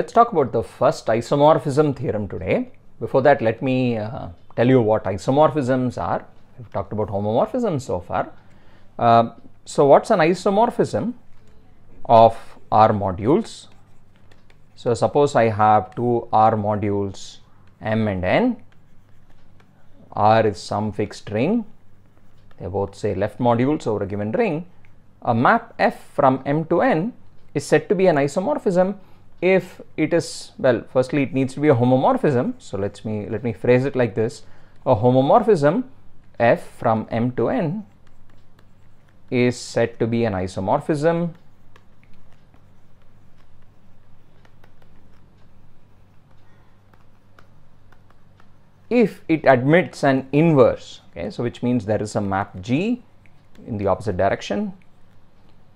Let's talk about the first isomorphism theorem today. Before that, let me uh, tell you what isomorphisms are. We've talked about homomorphisms so far. Uh, so, what's an isomorphism of R modules? So, suppose I have two R modules M and N. R is some fixed ring. They both say left modules over a given ring. A map F from M to N is said to be an isomorphism if it is well firstly it needs to be a homomorphism so let me let me phrase it like this a homomorphism f from m to n is said to be an isomorphism if it admits an inverse okay so which means there is a map g in the opposite direction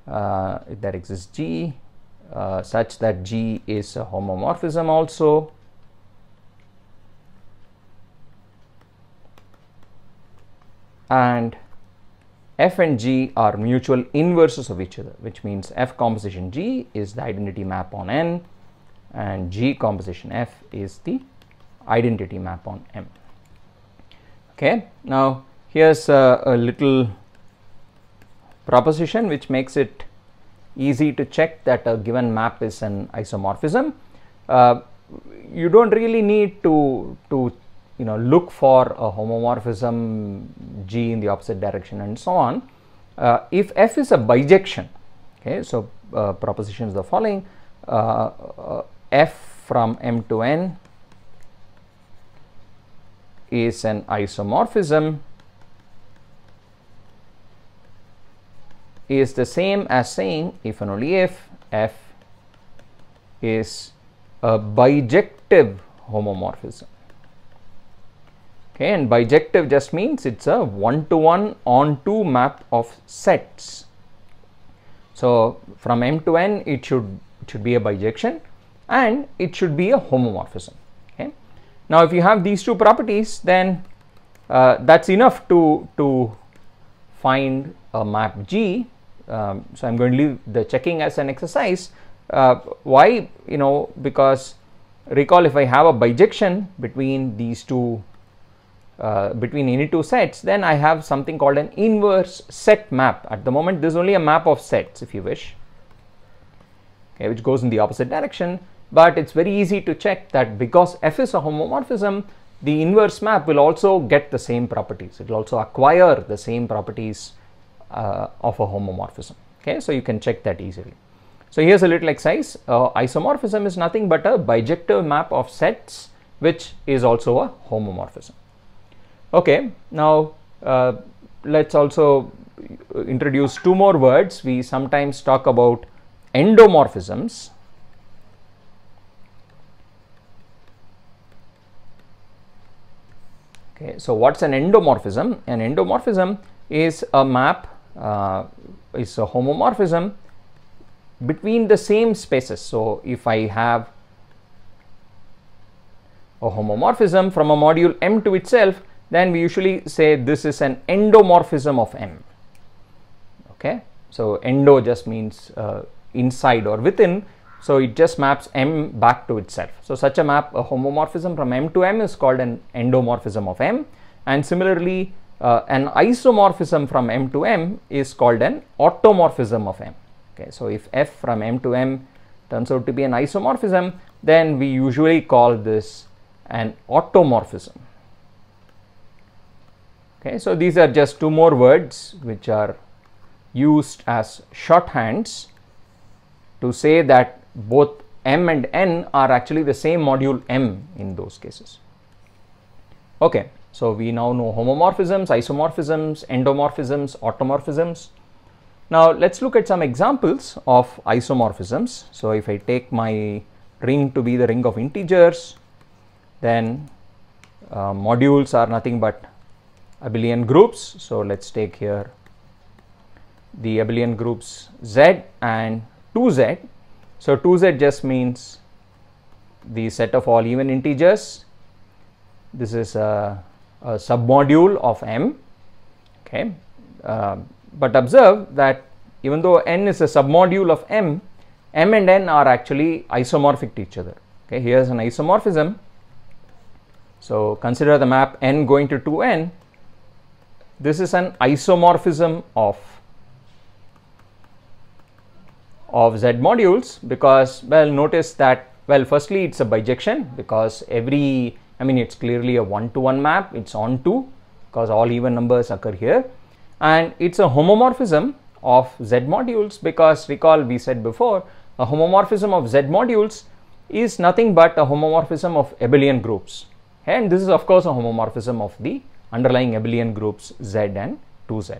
uh, if there exists g uh, such that G is a homomorphism also. And F and G are mutual inverses of each other, which means F composition G is the identity map on N and G composition F is the identity map on M. Okay, now here's a, a little proposition which makes it easy to check that a given map is an isomorphism. Uh, you don't really need to, to you know, look for a homomorphism G in the opposite direction and so on. Uh, if F is a bijection, okay, so uh, is the following, uh, uh, F from M to N is an isomorphism is the same as saying if and only if f is a bijective homomorphism. Okay, and bijective just means it's a one-to-one onto map of sets. So from M to N, it should it should be a bijection, and it should be a homomorphism. Okay. Now, if you have these two properties, then uh, that's enough to to find a map G um, so I'm going to leave the checking as an exercise. Uh, why? You know, because recall if I have a bijection between these two, uh, between any two sets, then I have something called an inverse set map. At the moment, this is only a map of sets, if you wish, okay, which goes in the opposite direction. But it's very easy to check that because F is a homomorphism, the inverse map will also get the same properties. It will also acquire the same properties uh, of a homomorphism. Okay, so you can check that easily. So here's a little exercise. Uh, isomorphism is nothing but a bijective map of sets, which is also a homomorphism. Okay, now uh, let's also introduce two more words. We sometimes talk about endomorphisms. Okay, so what's an endomorphism? An endomorphism is a map uh, is a homomorphism between the same spaces. So if I have a homomorphism from a module M to itself, then we usually say this is an endomorphism of M. Okay, so endo just means uh, inside or within. So it just maps M back to itself. So such a map, a homomorphism from M to M is called an endomorphism of M. And similarly, uh, an isomorphism from M to M is called an automorphism of M. Okay, so if F from M to M turns out to be an isomorphism, then we usually call this an automorphism. Okay, so these are just two more words which are used as shorthands to say that both M and N are actually the same module M in those cases. Okay. So we now know homomorphisms, isomorphisms, endomorphisms, automorphisms. Now let's look at some examples of isomorphisms. So if I take my ring to be the ring of integers, then uh, modules are nothing but abelian groups. So let's take here the abelian groups Z and 2Z. So 2Z just means the set of all even integers. This is a uh, a submodule of m okay uh, but observe that even though n is a submodule of m m and n are actually isomorphic to each other okay here's an isomorphism so consider the map n going to 2n this is an isomorphism of of z modules because well notice that well firstly it's a bijection because every I mean, it's clearly a one-to-one -one map. It's onto because all even numbers occur here. And it's a homomorphism of Z modules because recall we said before, a homomorphism of Z modules is nothing but a homomorphism of abelian groups. And this is of course a homomorphism of the underlying abelian groups Z and 2Z.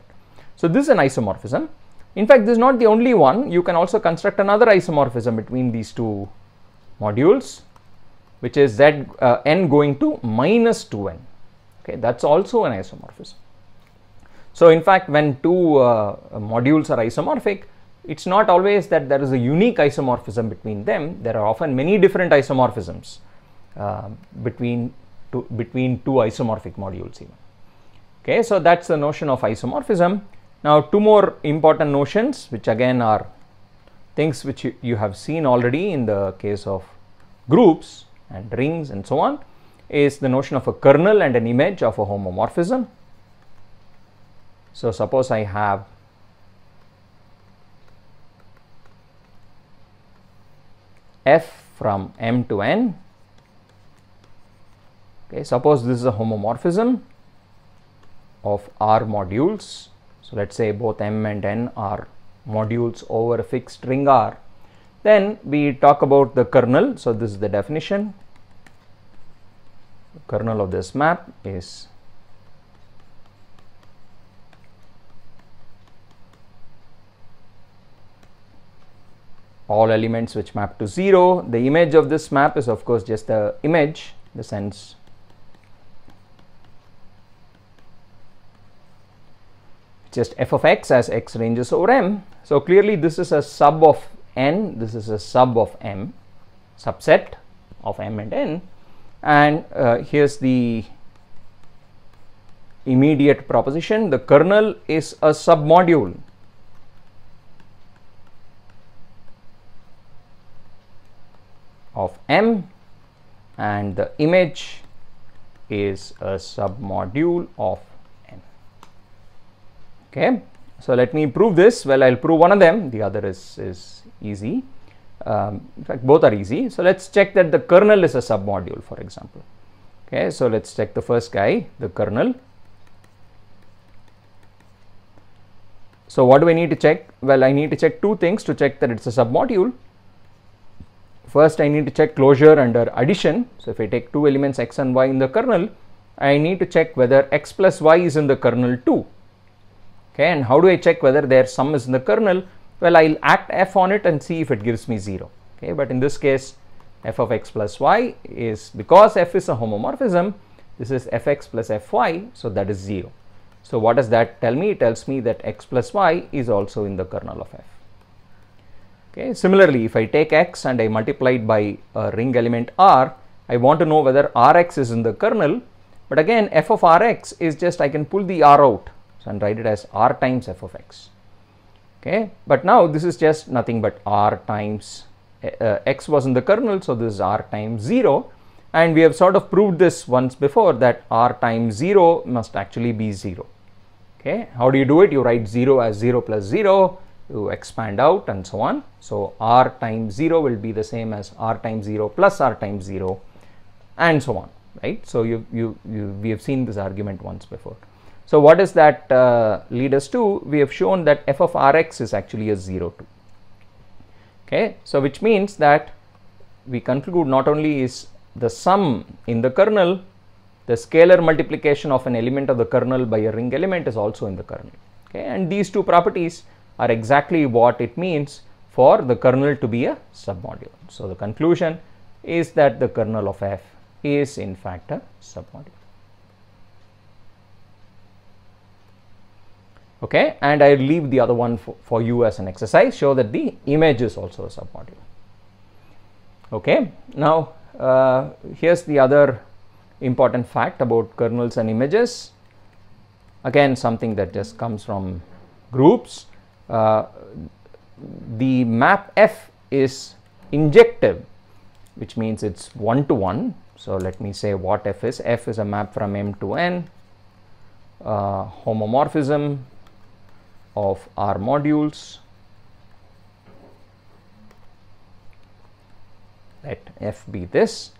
So this is an isomorphism. In fact, this is not the only one. You can also construct another isomorphism between these two modules which is z uh, n going to minus 2n. Okay, that's also an isomorphism. So in fact, when two uh, modules are isomorphic, it's not always that there is a unique isomorphism between them. There are often many different isomorphisms uh, between two, between two isomorphic modules even. Okay, so that's the notion of isomorphism. Now, two more important notions, which again are things which you, you have seen already in the case of groups and rings and so on is the notion of a kernel and an image of a homomorphism. So suppose I have f from m to n. Okay, suppose this is a homomorphism of R modules. So let's say both m and n are modules over a fixed ring R. Then we talk about the kernel. So this is the definition kernel of this map is all elements which map to 0. The image of this map is of course just the image the sense just f of x as x ranges over m. So clearly this is a sub of n, this is a sub of m, subset of m and n and uh, here's the immediate proposition the kernel is a submodule of M and the image is a submodule of M. Okay, so let me prove this. Well, I'll prove one of them, the other is, is easy um, in fact both are easy. So let's check that the kernel is a submodule for example. Okay, so let's check the first guy, the kernel. So what do we need to check? Well, I need to check two things to check that it's a submodule. First, I need to check closure under addition. So if I take two elements x and y in the kernel, I need to check whether x plus y is in the kernel too. Okay, and how do I check whether their sum is in the kernel? well I'll act f on it and see if it gives me 0 okay but in this case f of x plus y is because f is a homomorphism this is fx plus fy so that is 0 so what does that tell me it tells me that x plus y is also in the kernel of f okay similarly if I take x and I multiply it by a ring element r I want to know whether rx is in the kernel but again f of rx is just I can pull the r out and write it as r times f of x okay but now this is just nothing but r times uh, uh, x was in the kernel so this is r times 0 and we have sort of proved this once before that r times 0 must actually be 0 okay how do you do it you write 0 as 0 plus 0 you expand out and so on so r times 0 will be the same as r times 0 plus r times 0 and so on right so you you, you we have seen this argument once before so what does that uh, lead us to? We have shown that f of rx is actually a 0 2. Okay, so which means that we conclude not only is the sum in the kernel, the scalar multiplication of an element of the kernel by a ring element is also in the kernel. Okay, and these two properties are exactly what it means for the kernel to be a submodule. So the conclusion is that the kernel of f is in fact a submodule. okay and i leave the other one for, for you as an exercise show that the image is also a submodule okay now uh, here's the other important fact about kernels and images again something that just comes from groups uh, the map f is injective which means it's one to one so let me say what f is f is a map from m to n uh, homomorphism of our modules let f be this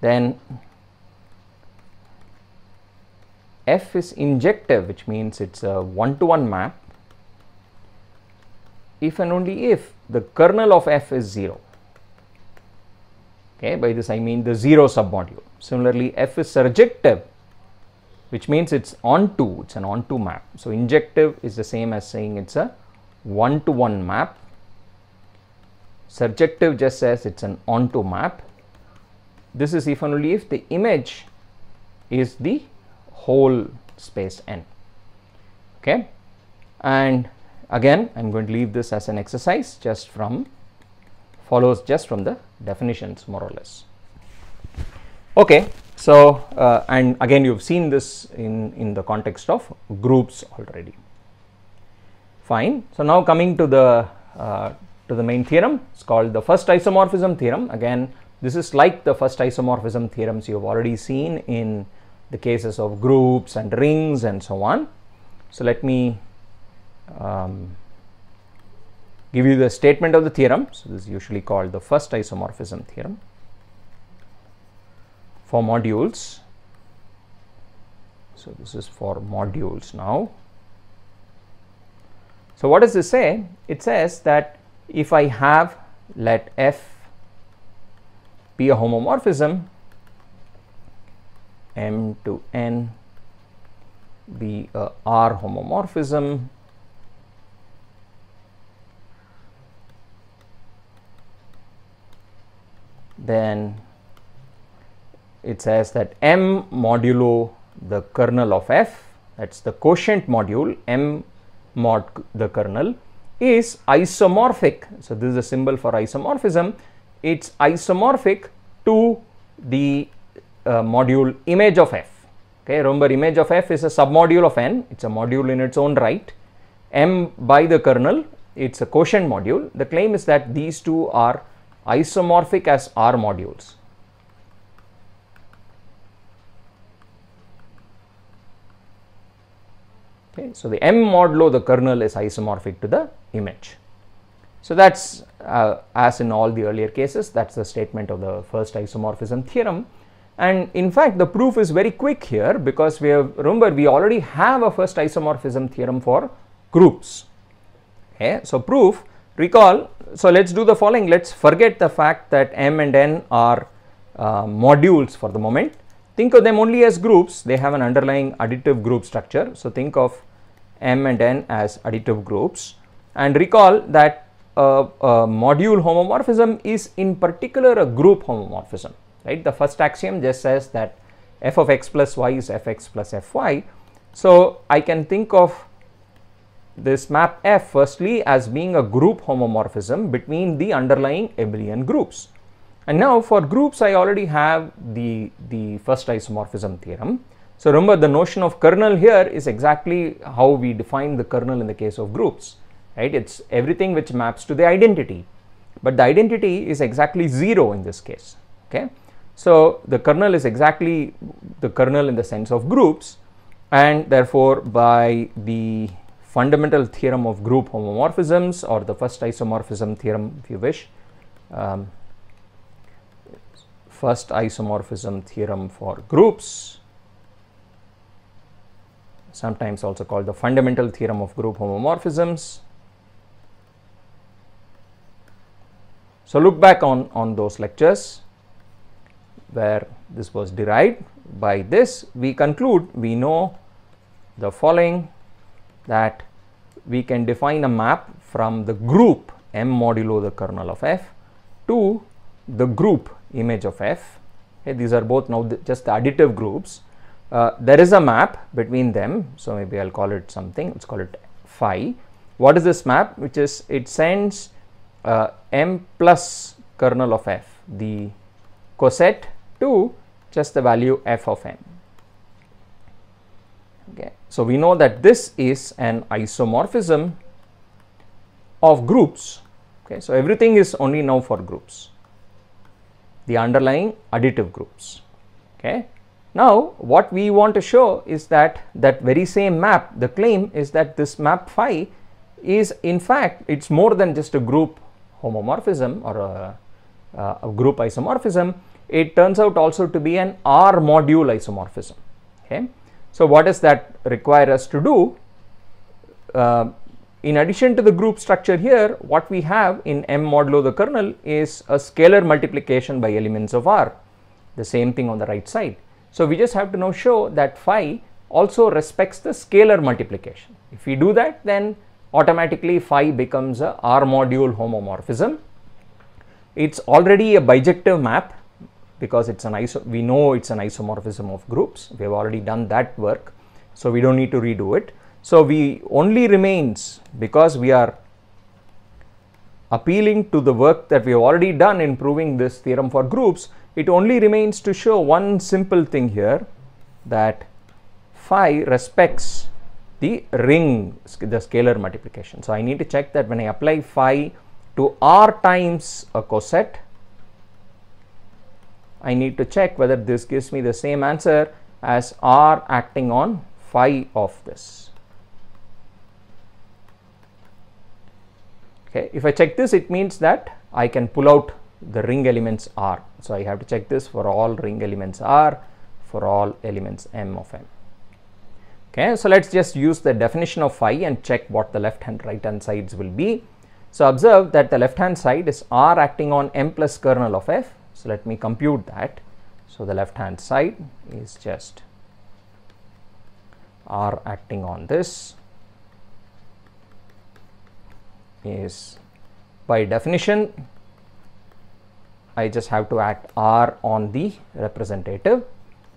then f is injective which means it's a one-to-one -one map if and only if the kernel of f is 0 okay by this i mean the zero submodule similarly f is surjective which means it's onto, it's an onto map. So injective is the same as saying it's a one-to-one map. Surjective just says it's an onto map. This is if and only if the image is the whole space n. Okay. And again, I'm going to leave this as an exercise just from follows just from the definitions more or less. Okay, so, uh, and again you have seen this in, in the context of groups already. Fine. So, now coming to the uh, to the main theorem, it's called the first isomorphism theorem. Again, this is like the first isomorphism theorems you have already seen in the cases of groups and rings and so on. So, let me um, give you the statement of the theorem. So, this is usually called the first isomorphism theorem for modules so this is for modules now so what does this say it says that if I have let f be a homomorphism m to n be a R homomorphism then it says that m modulo the kernel of f that's the quotient module m mod the kernel is isomorphic so this is a symbol for isomorphism it's isomorphic to the uh, module image of f okay remember image of f is a submodule of n it's a module in its own right m by the kernel it's a quotient module the claim is that these two are isomorphic as r modules Okay. So, the M modulo the kernel is isomorphic to the image. So, that is uh, as in all the earlier cases that is the statement of the first isomorphism theorem and in fact the proof is very quick here because we have remember we already have a first isomorphism theorem for groups. Okay. So, proof recall so let us do the following let us forget the fact that M and N are uh, modules for the moment Think of them only as groups. They have an underlying additive group structure. So think of M and N as additive groups. And recall that uh, uh, module homomorphism is in particular a group homomorphism, right? The first axiom just says that f of x plus y is fx plus fy. So I can think of this map F firstly as being a group homomorphism between the underlying abelian groups. And now for groups, I already have the, the first isomorphism theorem. So remember the notion of kernel here is exactly how we define the kernel in the case of groups, right? It's everything which maps to the identity, but the identity is exactly zero in this case, okay? So the kernel is exactly the kernel in the sense of groups and therefore by the fundamental theorem of group homomorphisms or the first isomorphism theorem if you wish, um, first isomorphism theorem for groups, sometimes also called the fundamental theorem of group homomorphisms. So look back on, on those lectures where this was derived. By this, we conclude we know the following that we can define a map from the group M modulo the kernel of F to the group image of f. Okay, these are both now just additive groups. Uh, there is a map between them. So maybe I'll call it something. Let's call it phi. What is this map? Which is it sends uh, m plus kernel of f, the coset to just the value f of m. Okay. So we know that this is an isomorphism of groups. Okay. So everything is only now for groups the underlying additive groups. Okay. Now, what we want to show is that that very same map, the claim is that this map phi is in fact, it's more than just a group homomorphism or a, a group isomorphism. It turns out also to be an R module isomorphism. Okay. So, what does that require us to do? Uh, in addition to the group structure here, what we have in M modulo the kernel is a scalar multiplication by elements of R, the same thing on the right side. So we just have to now show that phi also respects the scalar multiplication. If we do that, then automatically phi becomes a R module homomorphism. It's already a bijective map because it's an iso we know it's an isomorphism of groups. We have already done that work, so we don't need to redo it. So, we only remains because we are appealing to the work that we have already done in proving this theorem for groups, it only remains to show one simple thing here that phi respects the ring, the scalar multiplication. So, I need to check that when I apply phi to r times a coset, I need to check whether this gives me the same answer as r acting on phi of this. okay if i check this it means that i can pull out the ring elements r so i have to check this for all ring elements r for all elements m of m okay so let's just use the definition of phi and check what the left hand right hand sides will be so observe that the left hand side is r acting on m plus kernel of f so let me compute that so the left hand side is just r acting on this is by definition I just have to act R on the representative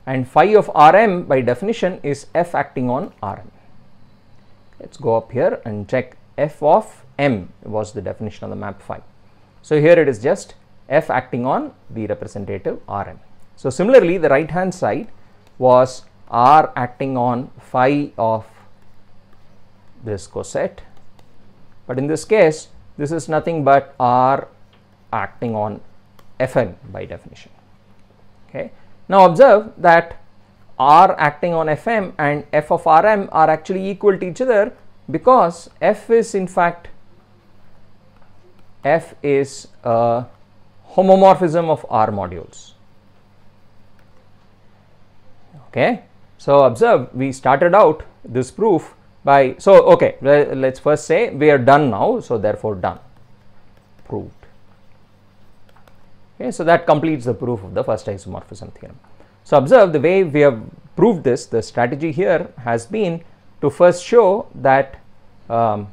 and phi of Rm by definition is F acting on Rm. Let's go up here and check F of M was the definition of the map phi. So here it is just F acting on the representative Rm. So similarly the right hand side was R acting on phi of this coset but in this case, this is nothing but R acting on Fn by definition. Okay. Now observe that R acting on Fm and F of Rm are actually equal to each other because F is in fact F is a homomorphism of R modules. Okay. So observe we started out this proof by so okay let's first say we are done now so therefore done proved okay so that completes the proof of the first isomorphism theorem so observe the way we have proved this the strategy here has been to first show that um,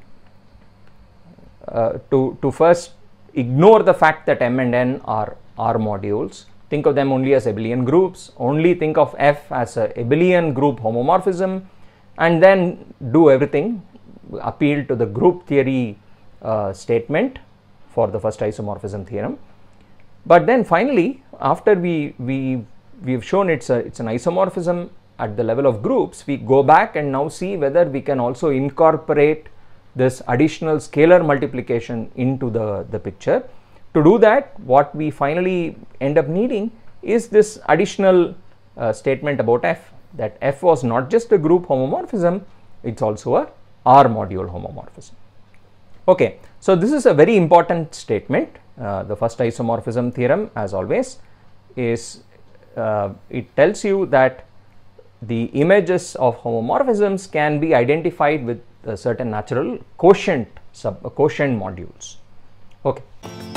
uh, to to first ignore the fact that m and n are are modules think of them only as abelian groups only think of f as a abelian group homomorphism and then do everything appeal to the group theory uh, statement for the first isomorphism theorem. But then finally, after we, we, we have shown it's, a, it's an isomorphism at the level of groups, we go back and now see whether we can also incorporate this additional scalar multiplication into the, the picture. To do that, what we finally end up needing is this additional uh, statement about f that F was not just a group homomorphism, it's also a R module homomorphism. Okay, so this is a very important statement. Uh, the first isomorphism theorem as always is uh, it tells you that the images of homomorphisms can be identified with certain natural quotient sub quotient modules. Okay.